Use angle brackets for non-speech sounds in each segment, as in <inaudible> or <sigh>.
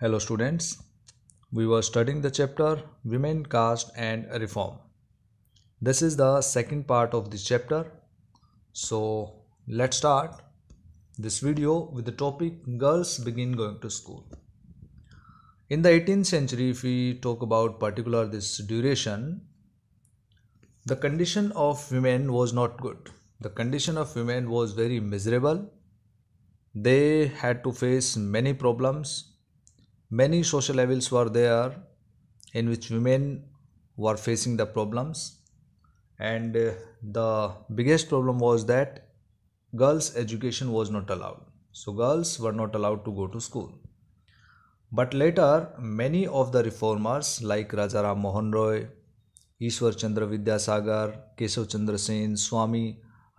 Hello students, we were studying the chapter Women, Caste and Reform. This is the second part of this chapter. So let's start this video with the topic Girls Begin Going to School. In the 18th century, if we talk about particular this duration, the condition of women was not good. The condition of women was very miserable. They had to face many problems Many social levels were there in which women were facing the problems, and uh, the biggest problem was that girls' education was not allowed. So, girls were not allowed to go to school. But later, many of the reformers like Rajaram Mohan Roy, Ishwar Chandra Vidyasagar, Kesav Chandra Sen, Swami,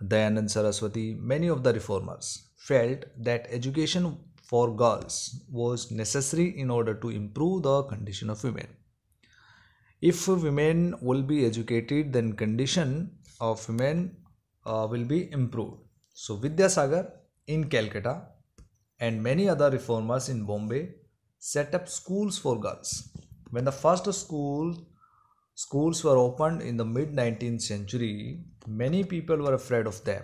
Dayanand Saraswati, many of the reformers felt that education for girls was necessary in order to improve the condition of women. If women will be educated, then condition of women uh, will be improved. So Vidya Sagar in Calcutta and many other reformers in Bombay set up schools for girls. When the first school schools were opened in the mid 19th century, many people were afraid of them.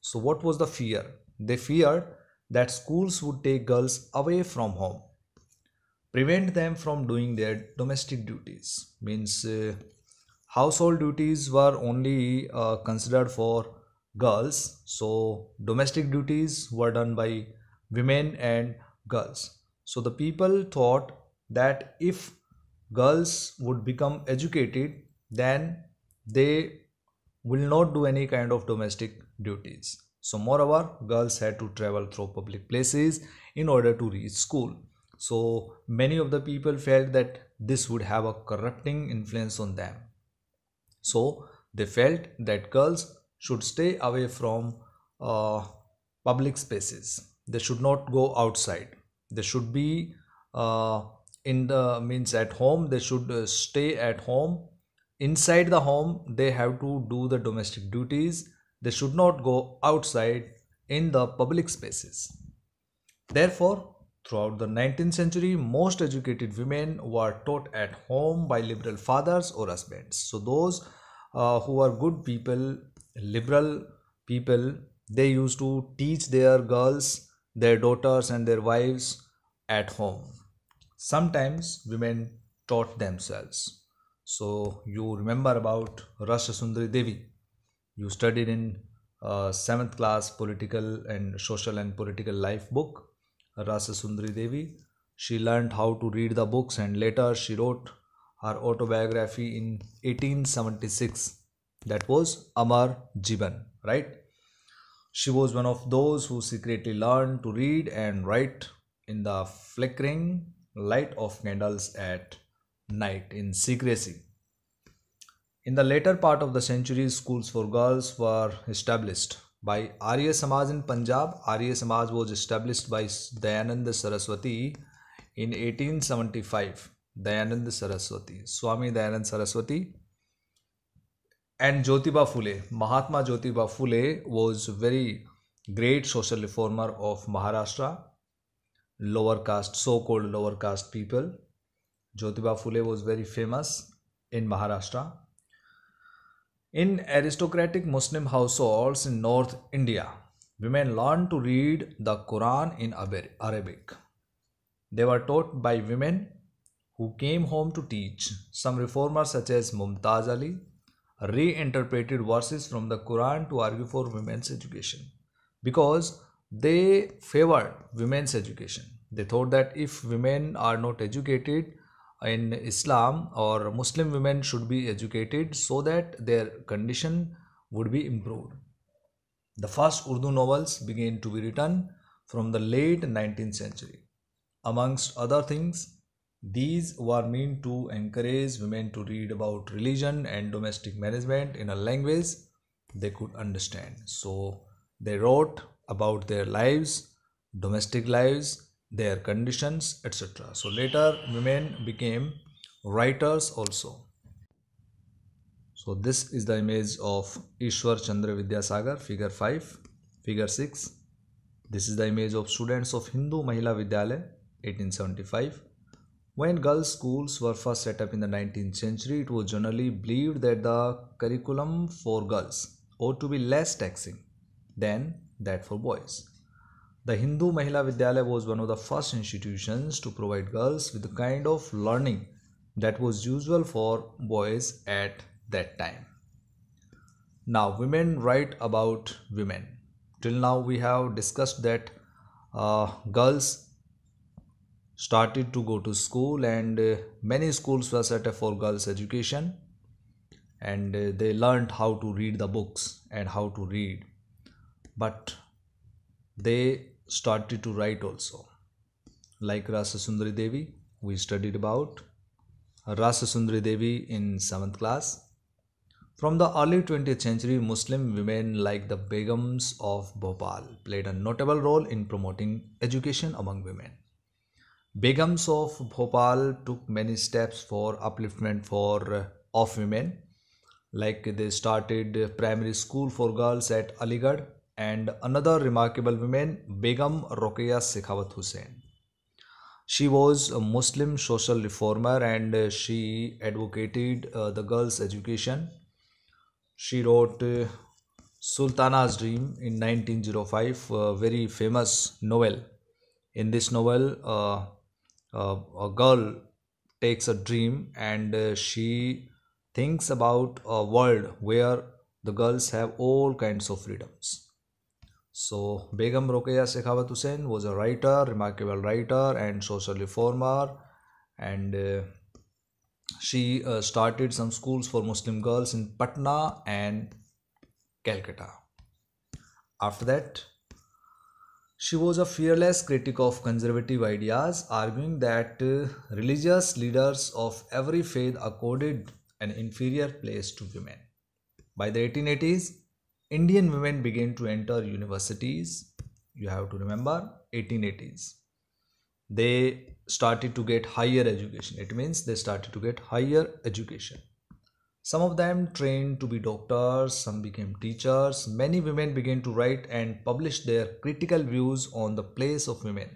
So what was the fear? They feared that schools would take girls away from home, prevent them from doing their domestic duties. Means uh, household duties were only uh, considered for girls, so domestic duties were done by women and girls. So the people thought that if girls would become educated, then they will not do any kind of domestic duties. So moreover, girls had to travel through public places in order to reach school. So many of the people felt that this would have a corrupting influence on them. So they felt that girls should stay away from uh, public spaces. They should not go outside. They should be uh, in the means at home. They should uh, stay at home. Inside the home, they have to do the domestic duties they should not go outside in the public spaces. Therefore, throughout the 19th century, most educated women were taught at home by liberal fathers or husbands. So, those uh, who are good people, liberal people, they used to teach their girls, their daughters, and their wives at home. Sometimes women taught themselves. So, you remember about Rasha Sundari Devi you studied in a uh, seventh class political and social and political life book rasa sundari devi she learned how to read the books and later she wrote her autobiography in 1876 that was amar jiban right she was one of those who secretly learned to read and write in the flickering light of candles at night in secrecy in the later part of the century, schools for girls were established by Arya Samaj in Punjab. Arya Samaj was established by Dayananda Saraswati in 1875. Dayananda Saraswati, Swami Dayanand Saraswati, and Jyotiba Phule. Mahatma Jyotiba Phule was very great social reformer of Maharashtra, lower caste, so-called lower caste people. Jyotiba Phule was very famous in Maharashtra in aristocratic Muslim households in North India, women learned to read the Quran in Arabic. They were taught by women who came home to teach. Some reformers, such as Mumtaz Ali, reinterpreted verses from the Quran to argue for women's education because they favored women's education. They thought that if women are not educated, in Islam or Muslim women should be educated so that their condition would be improved. The first Urdu novels began to be written from the late 19th century. Amongst other things, these were meant to encourage women to read about religion and domestic management in a language they could understand. So they wrote about their lives, domestic lives, their conditions, etc. So later women became writers also. So this is the image of Ishwar Chandra Vidyasagar, figure 5, figure 6. This is the image of students of Hindu Mahila Vidyalaya, 1875. When girls' schools were first set up in the 19th century, it was generally believed that the curriculum for girls ought to be less taxing than that for boys. The Hindu Mahila Vidyalaya was one of the first institutions to provide girls with the kind of learning that was usual for boys at that time. Now, women write about women. Till now, we have discussed that uh, girls started to go to school, and uh, many schools were set up for girls' education, and uh, they learned how to read the books and how to read. But they started to write also. Like Rasa Sundari Devi, we studied about Rasa Sundari Devi in 7th class. From the early 20th century, Muslim women like the Begums of Bhopal played a notable role in promoting education among women. Begums of Bhopal took many steps for upliftment for of women, like they started primary school for girls at Aligarh and another remarkable woman, Begum Rokeya Shekhawat Hussain. She was a Muslim social reformer and she advocated uh, the girls' education. She wrote uh, Sultana's Dream in 1905, a very famous novel. In this novel, uh, uh a girl takes a dream and uh, she thinks about a world where the girls have all kinds of freedoms so Begum Rokeya sekhawat Hussain was a writer, remarkable writer and social reformer and uh, she uh, started some schools for Muslim girls in Patna and Calcutta. After that, she was a fearless critic of conservative ideas, arguing that uh, religious leaders of every faith accorded an inferior place to women. By the 1880s, Indian women began to enter universities, you have to remember 1880s. They started to get higher education. It means they started to get higher education. Some of them trained to be doctors, some became teachers. Many women began to write and publish their critical views on the place of women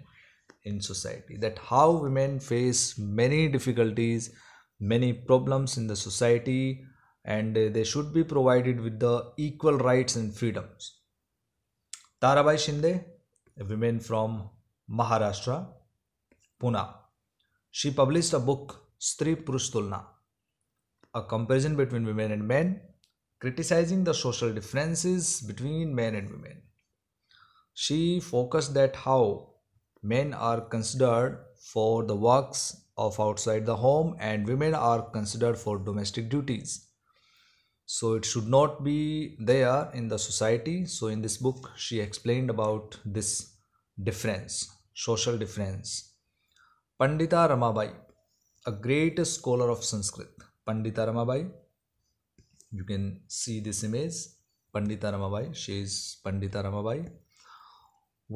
in society, that how women face many difficulties, many problems in the society, and they should be provided with the equal rights and freedoms. Tarabai Shinde, a woman from Maharashtra, Pune. She published a book, Stri Prustulna," a comparison between women and men, criticizing the social differences between men and women. She focused that how men are considered for the works of outside the home and women are considered for domestic duties so it should not be there in the society so in this book she explained about this difference social difference pandita ramabai a great scholar of sanskrit pandita ramabai you can see this image pandita ramabai she is pandita ramabai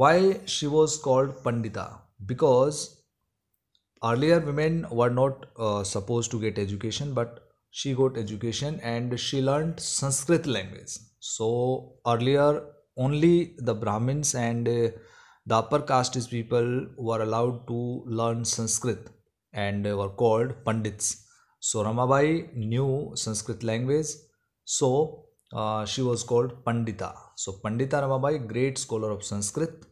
why she was called pandita because earlier women were not uh, supposed to get education but she got education and she learned sanskrit language so earlier only the brahmins and uh, the upper caste people were allowed to learn sanskrit and were called pandits so ramabai knew sanskrit language so uh, she was called pandita so pandita ramabai great scholar of sanskrit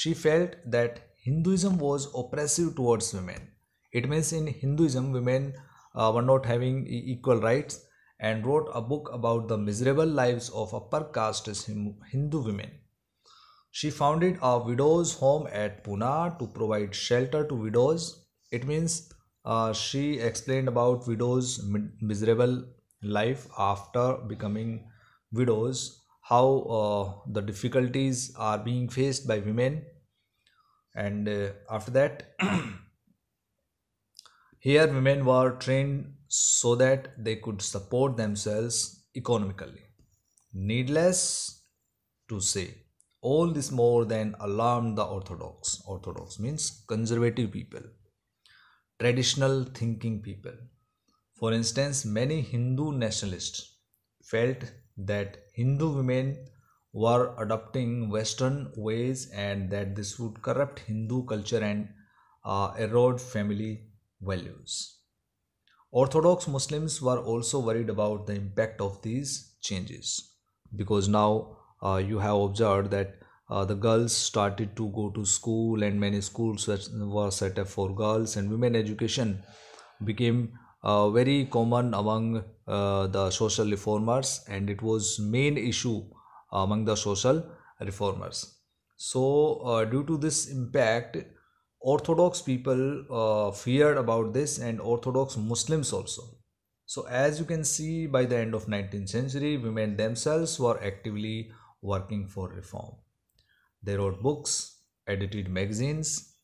she felt that hinduism was oppressive towards women it means in hinduism women were uh, not having equal rights and wrote a book about the miserable lives of upper caste Hindu women. She founded a widow's home at Pune to provide shelter to widows. It means uh, she explained about widows' miserable life after becoming widows, how uh, the difficulties are being faced by women, and uh, after that. <clears throat> Here, women were trained so that they could support themselves economically. Needless to say, all this more than alarmed the orthodox orthodox means conservative people traditional thinking people for instance many hindu nationalists felt that hindu women were adopting western ways and that this would corrupt hindu culture and uh, erode family values. Orthodox Muslims were also worried about the impact of these changes because now uh, you have observed that uh, the girls started to go to school and many schools were set up for girls and women education became uh, very common among uh, the social reformers and it was main issue among the social reformers so uh, due to this impact Orthodox people uh, feared about this and Orthodox Muslims also. So as you can see by the end of 19th century women themselves were actively working for reform. They wrote books, edited magazines,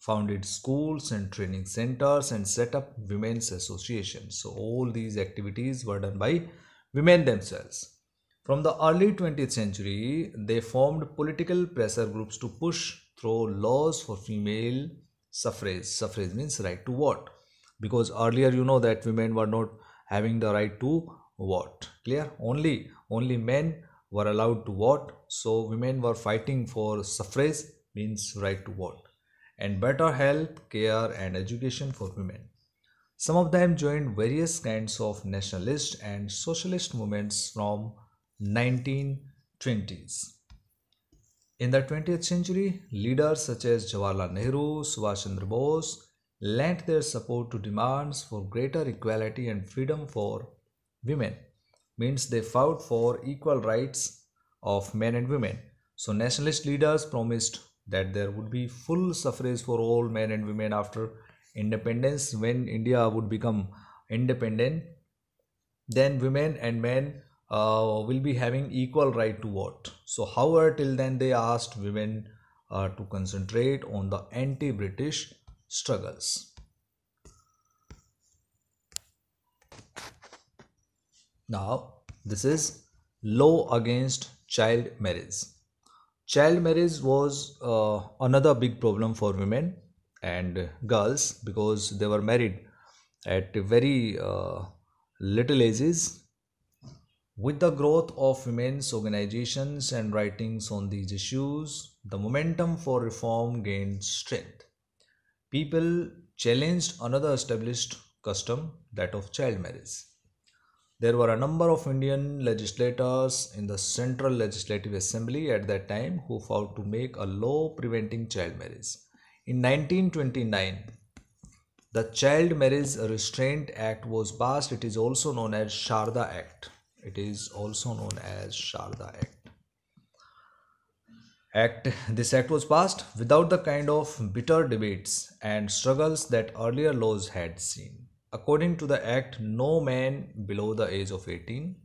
founded schools and training centers and set up women's associations. So all these activities were done by women themselves. From the early 20th century, they formed political pressure groups to push through laws for female suffrage. Suffrage means right to vote. Because earlier you know that women were not having the right to vote. Clear? Only only men were allowed to vote. So women were fighting for suffrage means right to vote and better health care and education for women. Some of them joined various kinds of nationalist and socialist movements from 1920s. In the 20th century, leaders such as Jawaharlal Nehru, Subhash Chandra Bose lent their support to demands for greater equality and freedom for women. Means they fought for equal rights of men and women. So nationalist leaders promised that there would be full suffrage for all men and women after independence when India would become independent. Then women and men uh, will be having equal right to vote. So however till then they asked women uh, to concentrate on the anti-British struggles. Now this is law against child marriage. Child marriage was uh, another big problem for women and girls because they were married at very uh, little ages with the growth of women's organizations and writings on these issues, the momentum for reform gained strength. People challenged another established custom, that of child marriage. There were a number of Indian legislators in the Central Legislative Assembly at that time who fought to make a law preventing child marriage. In 1929, the Child Marriage Restraint Act was passed. It is also known as Sharda Act. It is also known as Sharda Act. Act. This act was passed without the kind of bitter debates and struggles that earlier laws had seen. According to the act, no man below the age of 18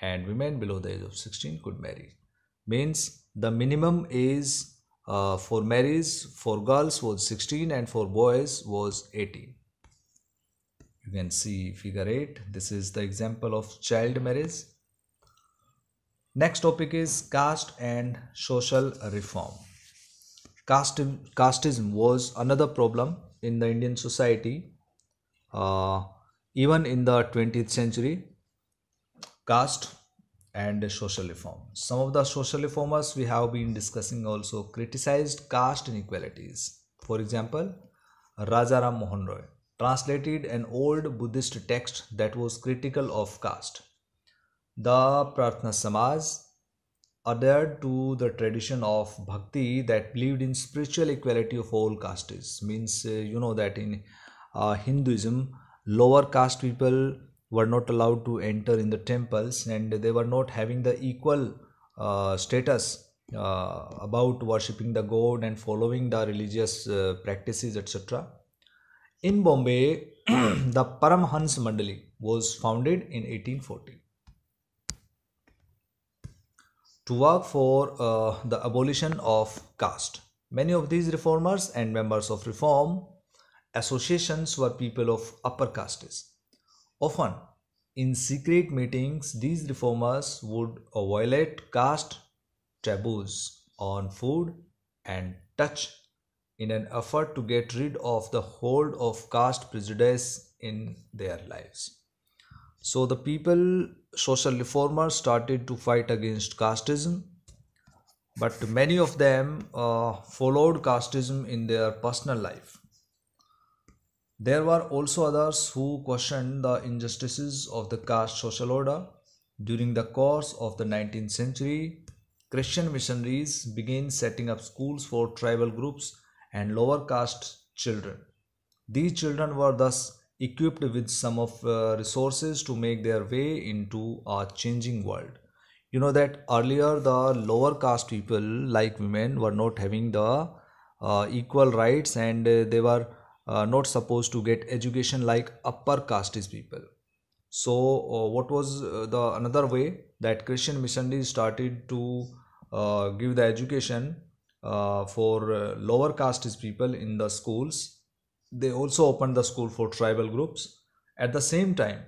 and women below the age of 16 could marry. Means the minimum age uh, for marriage for girls was 16 and for boys was 18 you can see figure 8 this is the example of child marriage next topic is caste and social reform caste casteism was another problem in the indian society uh, even in the 20th century caste and social reform some of the social reformers we have been discussing also criticized caste inequalities for example rajaram mohan roy translated an old Buddhist text that was critical of caste. The Pratna Samaj adhered to the tradition of bhakti that believed in spiritual equality of all castes means uh, you know that in uh, hinduism lower caste people were not allowed to enter in the temples and they were not having the equal uh, status uh, about worshipping the god and following the religious uh, practices etc in Bombay, <clears throat> the Paramhans Mandali was founded in 1840 to work for uh, the abolition of caste. Many of these reformers and members of reform associations were people of upper castes. Often, in secret meetings, these reformers would violate caste taboos on food and touch in an effort to get rid of the hold of caste prejudice in their lives. So the people, social reformers, started to fight against casteism, but many of them uh, followed casteism in their personal life. There were also others who questioned the injustices of the caste social order. During the course of the 19th century, Christian missionaries began setting up schools for tribal groups and lower caste children. These children were thus equipped with some of uh, resources to make their way into a changing world. You know that earlier the lower caste people like women were not having the uh, equal rights and uh, they were uh, not supposed to get education like upper caste people. So uh, what was uh, the another way that Christian missionaries started to give the education uh, for uh, lower caste people in the schools. They also opened the school for tribal groups. At the same time,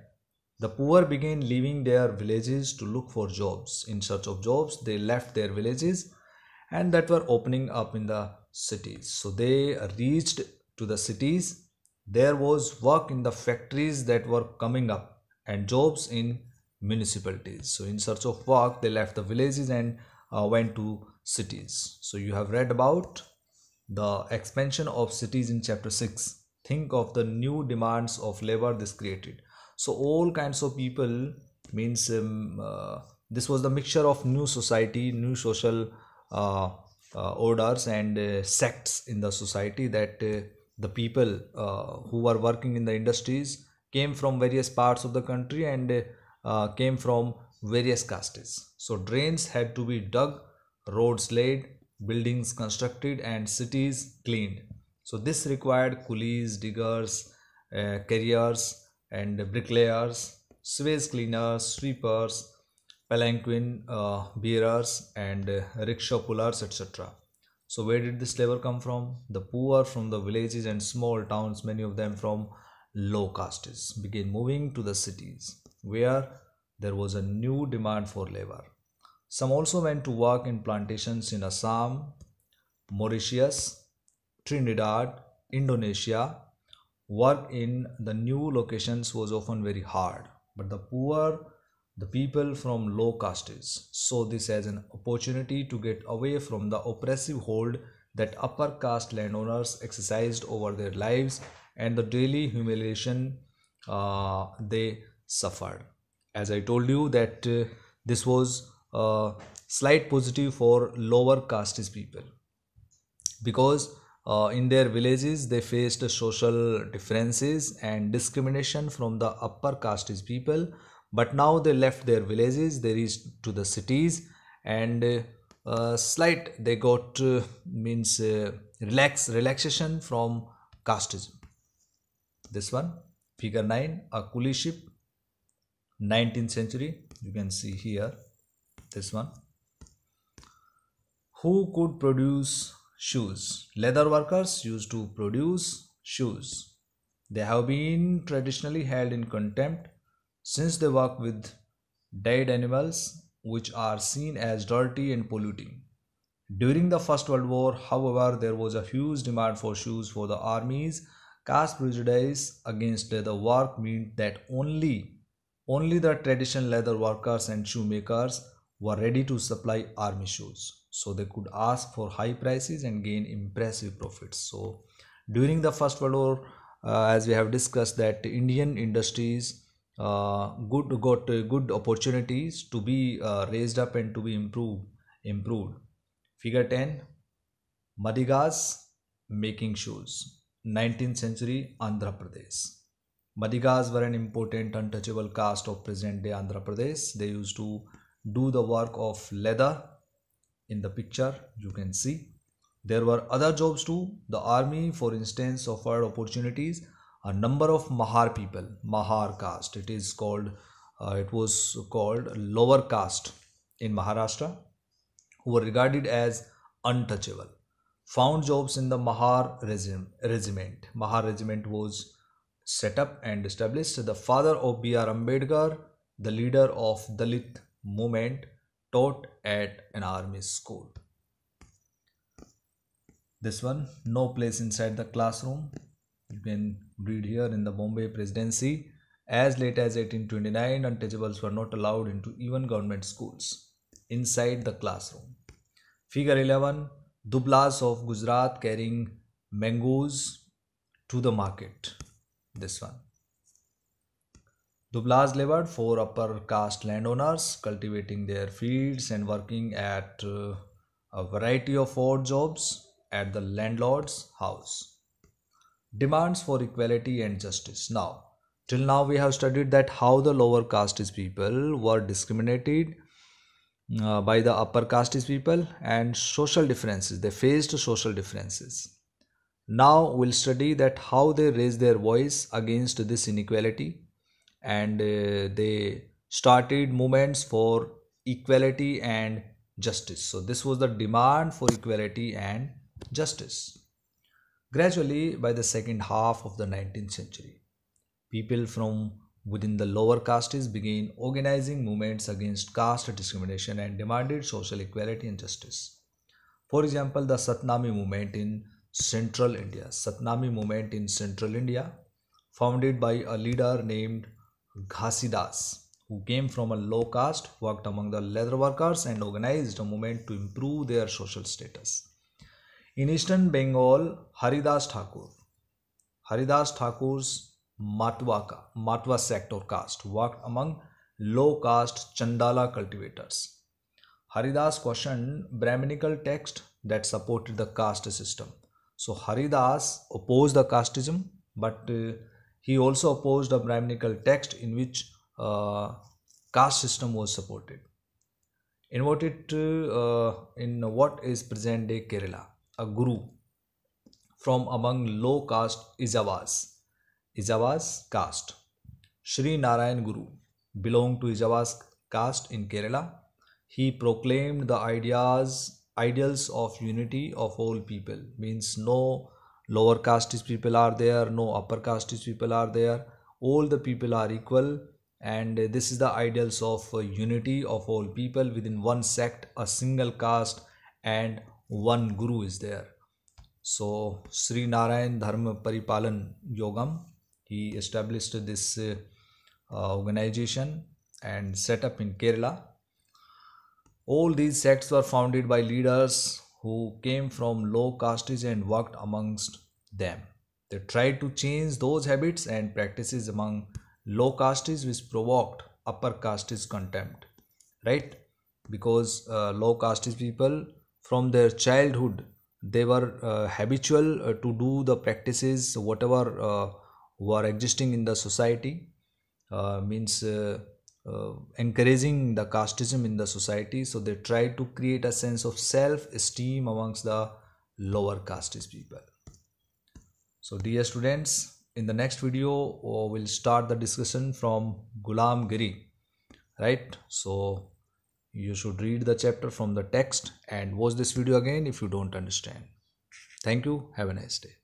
the poor began leaving their villages to look for jobs. In search of jobs, they left their villages and that were opening up in the cities. So they reached to the cities. There was work in the factories that were coming up and jobs in municipalities. So in search of work, they left the villages and uh, went to cities. So you have read about the expansion of cities in chapter 6. Think of the new demands of labor this created. So all kinds of people means um, uh, this was the mixture of new society, new social uh, uh, orders and uh, sects in the society that uh, the people uh, who were working in the industries came from various parts of the country and came from various castes. So drains had to be dug roads laid, buildings constructed, and cities cleaned. So this required coolies, diggers, uh, carriers, and bricklayers, sewage cleaners, sweepers, palanquin uh, bearers, and uh, rickshaw pullers, etc. So where did this labor come from? The poor from the villages and small towns, many of them from low castes, began moving to the cities where there was a new demand for labor. Some also went to work in plantations in Assam, Mauritius, Trinidad, Indonesia. Work in the new locations was often very hard, but the poor, the people from low castes, saw this as an opportunity to get away from the oppressive hold that upper caste landowners exercised over their lives and the daily humiliation uh, they suffered. As I told you, that uh, this was uh, slight positive for lower caste people because uh, in their villages they faced social differences and discrimination from the upper caste people but now they left their villages they reached to the cities and uh, slight they got uh, means uh, relax relaxation from casteism this one figure 9 a coolie ship 19th century you can see here this one who could produce shoes leather workers used to produce shoes they have been traditionally held in contempt since they work with dead animals which are seen as dirty and polluting during the first world war however there was a huge demand for shoes for the armies caste prejudice against leather work meant that only only the traditional leather workers and shoemakers were ready to supply army shoes so they could ask for high prices and gain impressive profits so during the first world war uh, as we have discussed that indian industries uh, good got uh, good opportunities to be uh, raised up and to be improved improved figure 10 madigas making shoes 19th century andhra pradesh Madigas were an important untouchable caste of present day Andhra Pradesh. They used to do the work of leather in the picture you can see there were other jobs too the army for instance offered opportunities a number of mahar people mahar caste it is called uh, it was called lower caste in maharashtra who were regarded as untouchable found jobs in the mahar regiment mahar regiment was set up and established the father of br ambedkar the leader of dalit movement taught at an army school. This one, no place inside the classroom. You can read here in the Bombay Presidency. As late as 1829, untouchables were not allowed into even government schools inside the classroom. Figure 11 Dublas of Gujarat carrying mangoes to the market. This one. Dublaz labored for upper caste landowners, cultivating their fields and working at uh, a variety of odd jobs at the landlord's house. Demands for equality and justice. Now, till now we have studied that how the lower caste people were discriminated uh, by the upper caste people and social differences. They faced social differences. Now we'll study that how they raised their voice against this inequality and uh, they started movements for equality and justice. So this was the demand for equality and justice. Gradually, by the second half of the 19th century, people from within the lower castes began organizing movements against caste discrimination and demanded social equality and justice. For example, the Satnami movement in central India. Satnami movement in central India, founded by a leader named Ghasidas, who came from a low caste, worked among the leather workers and organized a movement to improve their social status. In eastern Bengal, Haridas Thakur, Haridas Thakur's Matwa, Matwa sector caste worked among low caste Chandala cultivators. Haridas questioned Brahminical text that supported the caste system. So Haridas opposed the casteism, but uh, he also opposed a Brahminical text in which uh, caste system was supported. Inverted uh, in what is present day Kerala, a guru from among low caste Izavas, Izavas caste. Sri Narayan Guru belonged to Izavas caste in Kerala. He proclaimed the ideas ideals of unity of all people means no lower caste people are there no upper caste people are there all the people are equal and this is the ideals of uh, unity of all people within one sect a single caste and one guru is there so sri narayan dharma paripalan yogam he established this uh, uh organization and set up in kerala all these sects were founded by leaders who came from low castes and worked amongst them. They tried to change those habits and practices among low castes, which provoked upper castes contempt. Right? Because uh, low castes people from their childhood they were uh, habitual uh, to do the practices whatever uh, were existing in the society uh, means uh, uh, encouraging the casteism in the society so they try to create a sense of self-esteem amongst the lower casteist people so dear students in the next video uh, we'll start the discussion from gulam giri right so you should read the chapter from the text and watch this video again if you don't understand thank you have a nice day